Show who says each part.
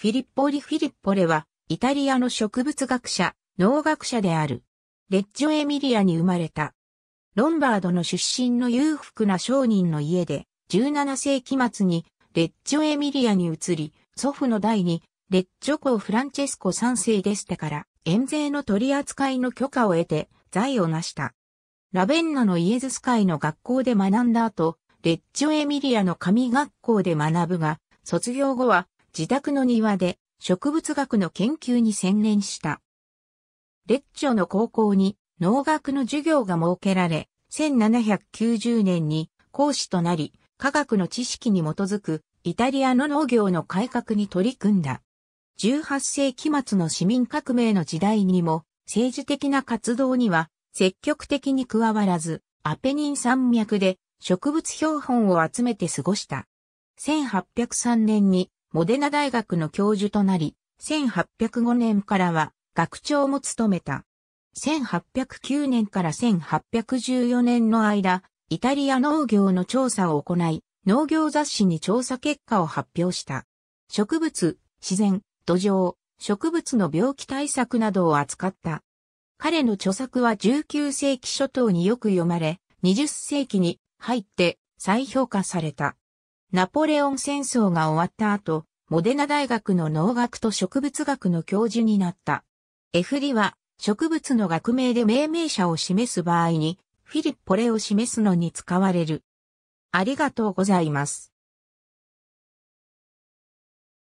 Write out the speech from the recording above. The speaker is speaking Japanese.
Speaker 1: フィ
Speaker 2: リッポリ・フィリッポレは、イタリアの植物学者、農学者である。レッジョ・エミリアに生まれた。ロンバードの出身の裕福な商人の家で、17世紀末にレッジョ・エミリアに移り、祖父の代に、レッジョコ・フランチェスコ3世でしたから、遠税の取り扱いの許可を得て、財を成した。ラベンナのイエズス会の学校で学んだ後、レッジョ・エミリアの神学校で学ぶが、卒業後は自宅の庭で植物学の研究に専念した。レッチョの高校に農学の授業が設けられ、1790年に講師となり、科学の知識に基づくイタリアの農業の改革に取り組んだ。18世紀末の市民革命の時代にも政治的な活動には積極的に加わらず、アペニン山脈で植物標本を集めて過ごした。1803年にモデナ大学の教授となり、1805年からは学長も務めた。1809年から1814年の間、イタリア農業の調査を行い、農業雑誌に調査結果を発表した。植物、自然、土壌、植物の病気対策などを扱った。彼の著作は19世紀初頭によく読まれ、20世紀に入って再評価された。ナポレオン戦争が終わった後、モデナ大学の農学と植物学の教授になった。エフリは植物の学名で命名者を示す場合に、フィリッポレを示すのに使われる。あ
Speaker 1: りがとうございます。